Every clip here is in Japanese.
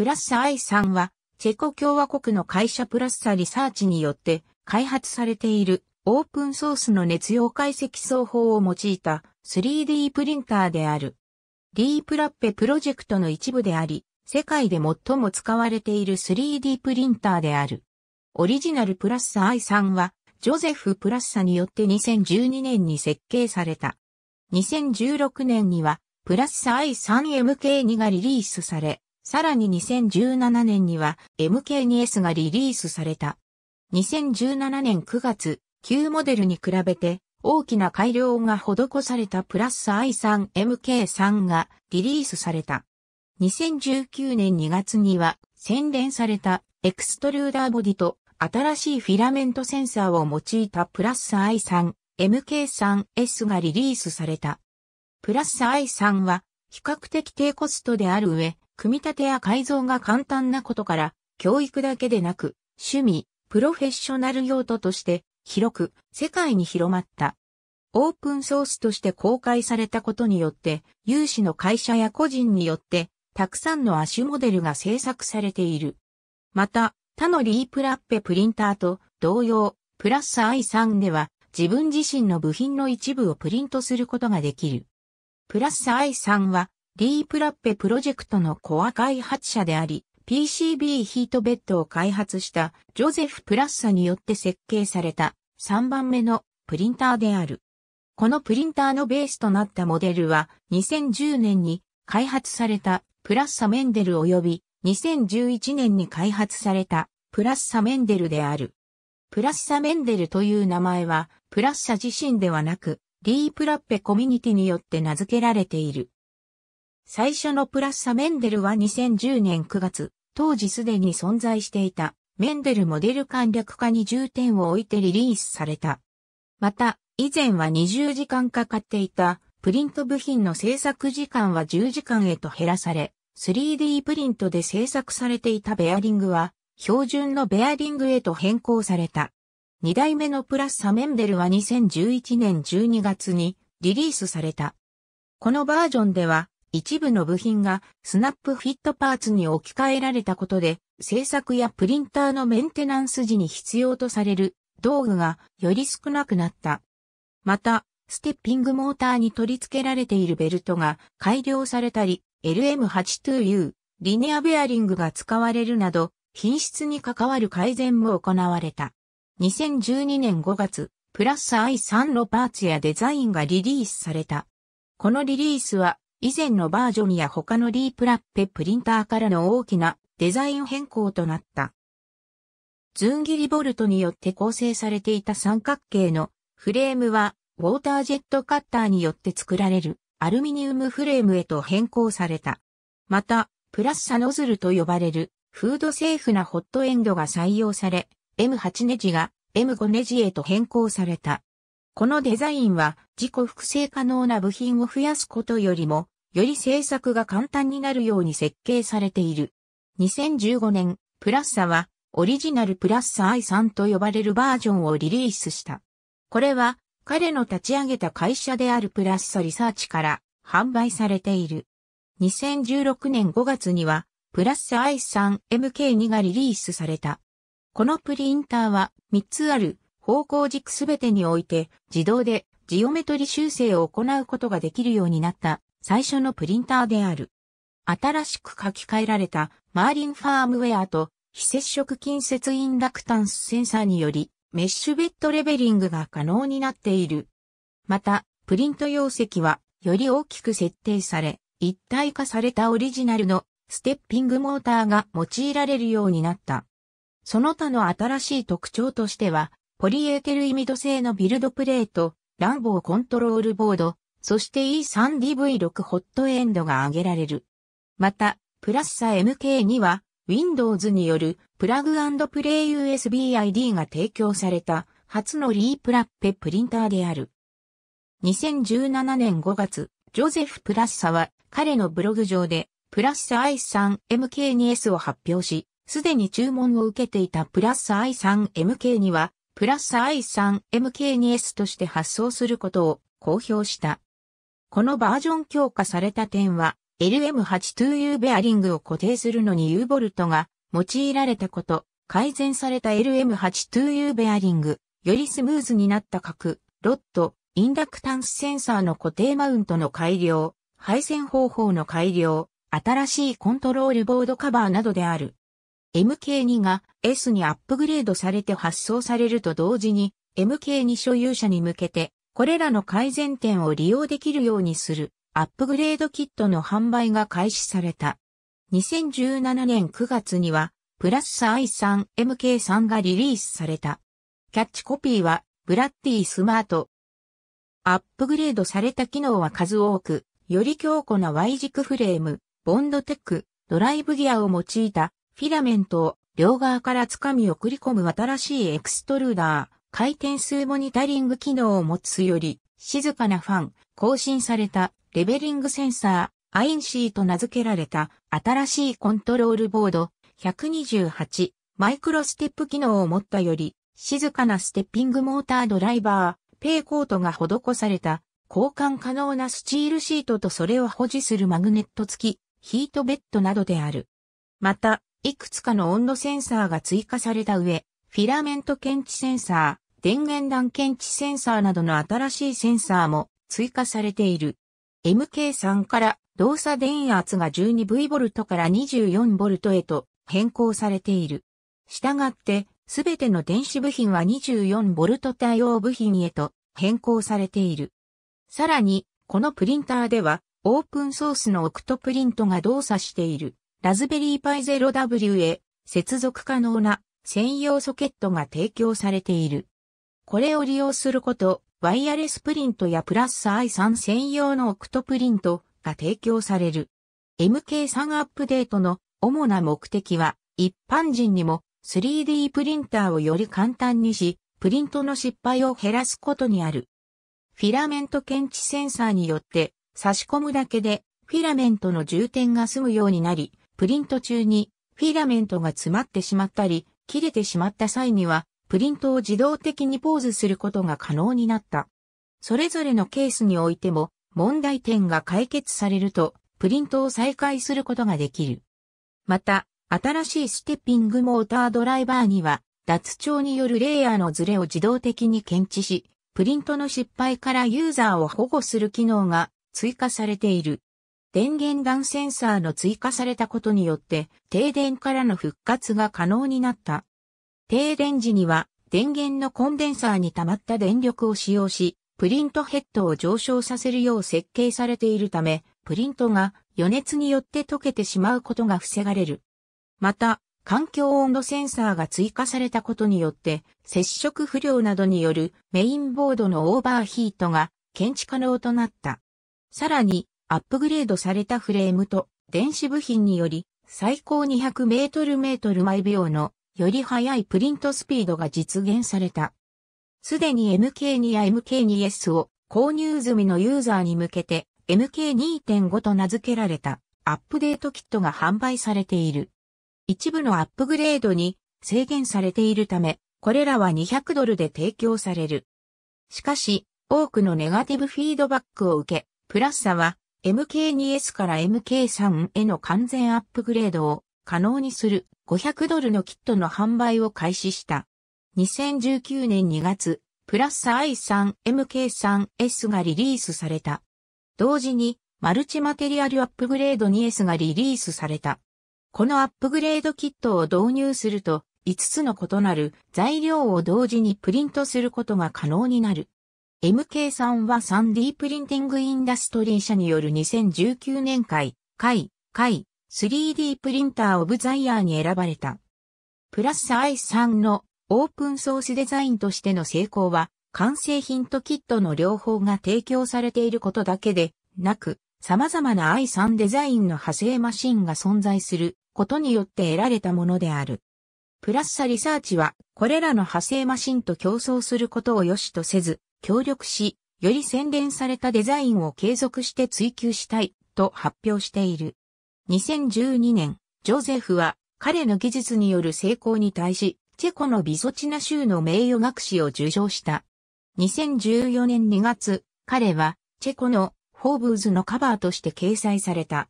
プラッサ I さんは、チェコ共和国の会社プラッサリサーチによって開発されているオープンソースの熱用解析奏法を用いた 3D プリンターである。ディープラッペプロジェクトの一部であり、世界で最も使われている 3D プリンターである。オリジナルプラッサ I さんは、ジョゼフ・プラッサによって2012年に設計された。2016年には、プラッサ i3MK2 がリリースされ、さらに2017年には MK2S がリリースされた。2017年9月、旧モデルに比べて大きな改良が施されたプラス i3MK3 がリリースされた。2019年2月には洗練されたエクストルーダーボディと新しいフィラメントセンサーを用いたプラス i3MK3S がリリースされた。プラス i3 は比較的低コストである上、組み立てや改造が簡単なことから、教育だけでなく、趣味、プロフェッショナル用途として、広く、世界に広まった。オープンソースとして公開されたことによって、有志の会社や個人によって、たくさんの足モデルが制作されている。また、他のリープラッペプリンターと同様、プラス i3 では、自分自身の部品の一部をプリントすることができる。プラス i3 はリープラッペプロジェクトのコア開発者であり、PCB ヒートベッドを開発したジョゼフ・プラッサによって設計された3番目のプリンターである。このプリンターのベースとなったモデルは2010年に開発されたプラッサメンデル及び2011年に開発されたプラッサメンデルである。プラッサメンデルという名前はプラッサ自身ではなくリープラッペコミュニティによって名付けられている。最初のプラッサ・メンデルは2010年9月、当時すでに存在していたメンデルモデル簡略化に重点を置いてリリースされた。また、以前は20時間かかっていたプリント部品の制作時間は10時間へと減らされ、3D プリントで制作されていたベアリングは、標準のベアリングへと変更された。2代目のプラッサ・メンデルは2011年12月にリリースされた。このバージョンでは、一部の部品がスナップフィットパーツに置き換えられたことで、製作やプリンターのメンテナンス時に必要とされる道具がより少なくなった。また、ステッピングモーターに取り付けられているベルトが改良されたり、LM82U、リネアベアリングが使われるなど、品質に関わる改善も行われた。2012年5月、プラス i3 のパーツやデザインがリリースされた。このリリースは以前のバージョンや他のリープラッペプリンターからの大きなデザイン変更となった。ズンギリボルトによって構成されていた三角形のフレームはウォータージェットカッターによって作られるアルミニウムフレームへと変更された。また、プラッサノズルと呼ばれるフードセーフなホットエンドが採用され、M8 ネジが M5 ネジへと変更された。このデザインは自己複製可能な部品を増やすことよりも、より製作が簡単になるように設計されている。2015年、プラッサはオリジナルプラッサ i3 と呼ばれるバージョンをリリースした。これは彼の立ち上げた会社であるプラッサリサーチから販売されている。2016年5月にはプラッサ i3MK2 がリリースされた。このプリンターは3つある方向軸すべてにおいて自動でジオメトリ修正を行うことができるようになった最初のプリンターである。新しく書き換えられたマーリンファームウェアと非接触近接インダクタンスセンサーによりメッシュベッドレベリングが可能になっている。また、プリント容積はより大きく設定され、一体化されたオリジナルのステッピングモーターが用いられるようになった。その他の新しい特徴としては、ポリエーテルイミド製のビルドプレート、ランボーコントロールボード、そして E3DV6 ホットエンドが挙げられる。また、プラッサ m k には、Windows によるプラグプレイ USBID が提供された初のリープラッペプリンターである。2017年5月、ジョゼフ・プラッサは彼のブログ上でプラッサ i3MK2S を発表し、すでに注文を受けていたプラッサ i3MK にはプラス i3MK2S として発送することを公表した。このバージョン強化された点は、LM82U ベアリングを固定するのに U ボルトが用いられたこと、改善された LM82U ベアリング、よりスムーズになった角、ロット、インダクタンスセンサーの固定マウントの改良、配線方法の改良、新しいコントロールボードカバーなどである。MK2 が S にアップグレードされて発送されると同時に MK2 所有者に向けてこれらの改善点を利用できるようにするアップグレードキットの販売が開始された。2017年9月にはプラス i3MK3 がリリースされた。キャッチコピーはブラッディスマート。アップグレードされた機能は数多く、より強固な Y 軸フレーム、ボンドテック、ドライブギアを用いたフィラメントを両側から掴み送り込む新しいエクストルーダー、回転数モニタリング機能を持つより、静かなファン、更新されたレベリングセンサー、アインシーと名付けられた新しいコントロールボード、128マイクロステップ機能を持ったより、静かなステッピングモータードライバー、ペイコートが施された交換可能なスチールシートとそれを保持するマグネット付きヒートベッドなどである。また、いくつかの温度センサーが追加された上、フィラメント検知センサー、電源弾検知センサーなどの新しいセンサーも追加されている。MK3 から動作電圧が 12V から 24V へと変更されている。したがって、すべての電子部品は 24V 対応部品へと変更されている。さらに、このプリンターでは、オープンソースのオクトプリントが動作している。ラズベリーパイ 0W へ接続可能な専用ソケットが提供されている。これを利用すること、ワイヤレスプリントやプラス i3 専用のオクトプリントが提供される。MK3 アップデートの主な目的は、一般人にも 3D プリンターをより簡単にし、プリントの失敗を減らすことにある。フィラメント検知センサーによって差し込むだけでフィラメントの充填が済むようになり、プリント中にフィラメントが詰まってしまったり、切れてしまった際には、プリントを自動的にポーズすることが可能になった。それぞれのケースにおいても、問題点が解決されると、プリントを再開することができる。また、新しいステッピングモータードライバーには、脱調によるレイヤーのズレを自動的に検知し、プリントの失敗からユーザーを保護する機能が追加されている。電源弾センサーの追加されたことによって停電からの復活が可能になった。停電時には電源のコンデンサーに溜まった電力を使用し、プリントヘッドを上昇させるよう設計されているため、プリントが余熱によって溶けてしまうことが防がれる。また、環境温度センサーが追加されたことによって、接触不良などによるメインボードのオーバーヒートが検知可能となった。さらに、アップグレードされたフレームと電子部品により最高 200m/m 毎秒のより速いプリントスピードが実現された。すでに MK2 や MK2S を購入済みのユーザーに向けて MK2.5 と名付けられたアップデートキットが販売されている。一部のアップグレードに制限されているため、これらは200ドルで提供される。しかし、多くのネガティブフィードバックを受け、プラッサは MK2S から MK3 への完全アップグレードを可能にする500ドルのキットの販売を開始した。2019年2月、プラス i3 MK3S がリリースされた。同時に、マルチマテリアルアップグレード 2S がリリースされた。このアップグレードキットを導入すると、5つの異なる材料を同時にプリントすることが可能になる。MK さんは 3D プリンティングインダストリー社による2019年会、会、会、3D プリンターオブザイヤーに選ばれた。プラスアイさんのオープンソースデザインとしての成功は、完成品とキットの両方が提供されていることだけでなく、様々な i3 デザインの派生マシンが存在することによって得られたものである。プラスサリサーチは、これらの派生マシンと競争することを良しとせず、協力し、より洗練されたデザインを継続して追求したいと発表している。2012年、ジョゼフは彼の技術による成功に対し、チェコのビゾチナ州の名誉学士を受賞した。2014年2月、彼はチェコのホーブーズのカバーとして掲載された。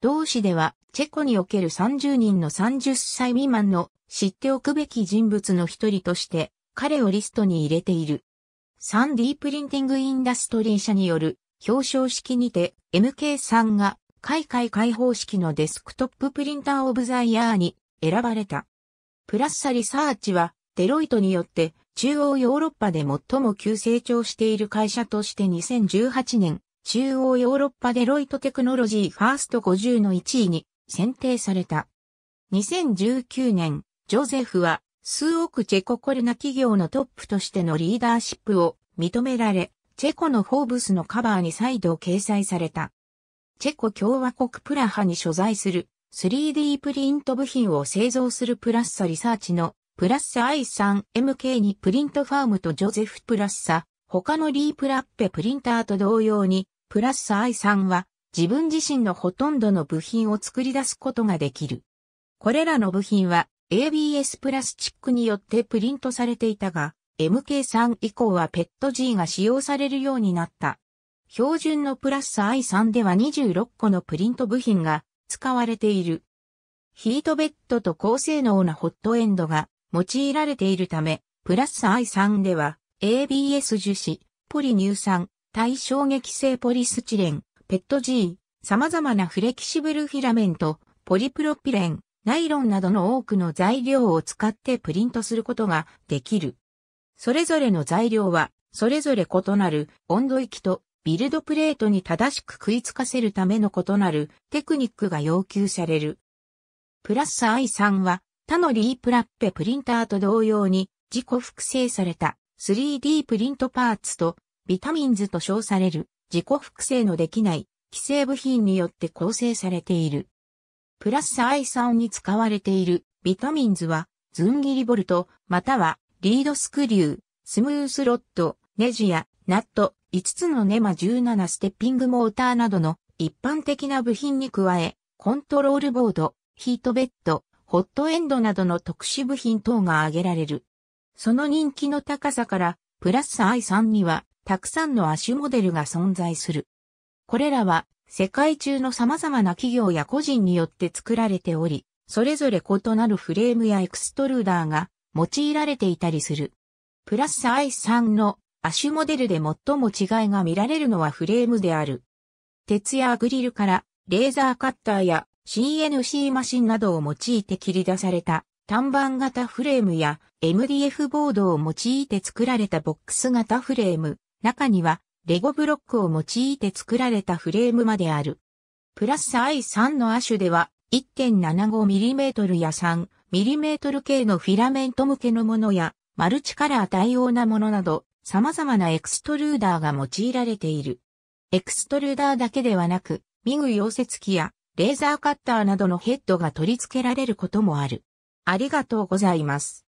同誌では、チェコにおける30人の30歳未満の知っておくべき人物の一人として、彼をリストに入れている。3D プリンティングインダストリー社による表彰式にて MK さんが海外開放式のデスクトッププリンターオブザイヤーに選ばれた。プラッサリサーチはデロイトによって中央ヨーロッパで最も急成長している会社として2018年中央ヨーロッパデロイトテクノロジーファースト50の1位に選定された。2019年、ジョゼフは数億チェココルナ企業のトップとしてのリーダーシップを認められ、チェコのフォーブスのカバーに再度掲載された。チェコ共和国プラハに所在する 3D プリント部品を製造するプラッサリサーチのプラッサ i3MK にプリントファームとジョゼフプラッサ、他のリープラッペプリンターと同様に、プラッサ i3 は自分自身のほとんどの部品を作り出すことができる。これらの部品は ABS プラスチックによってプリントされていたが、MK3 以降はペット G が使用されるようになった。標準のプラス i3 では26個のプリント部品が使われている。ヒートベッドと高性能なホットエンドが用いられているため、プラス i3 では ABS 樹脂、ポリ乳酸、対衝撃性ポリスチレン、ペット G、様々なフレキシブルフィラメント、ポリプロピレン、ナイロンなどの多くの材料を使ってプリントすることができる。それぞれの材料は、それぞれ異なる温度域とビルドプレートに正しく食いつかせるための異なるテクニックが要求される。プラス i3 は他のリープラッペプリンターと同様に自己複製された 3D プリントパーツとビタミンズと称される自己複製のできない既成部品によって構成されている。プラスアイ酸に使われているビタミンズは、ズンギリボルト、またはリードスクリュー、スムースロット、ネジやナット、5つのネマ17ステッピングモーターなどの一般的な部品に加え、コントロールボード、ヒートベッド、ホットエンドなどの特殊部品等が挙げられる。その人気の高さから、プラス i 3には、たくさんの足モデルが存在する。これらは、世界中の様々な企業や個人によって作られており、それぞれ異なるフレームやエクストルーダーが用いられていたりする。プラス i3 のアシュモデルで最も違いが見られるのはフレームである。鉄やグリルからレーザーカッターや CNC マシンなどを用いて切り出された単板型フレームや MDF ボードを用いて作られたボックス型フレーム、中にはレゴブロックを用いて作られたフレームまである。プラス I3 の亜種では 1.75mm や 3mm 系のフィラメント向けのものやマルチカラー対応なものなど様々なエクストルーダーが用いられている。エクストルーダーだけではなく、ミグ溶接機やレーザーカッターなどのヘッドが取り付けられることもある。ありがとうございます。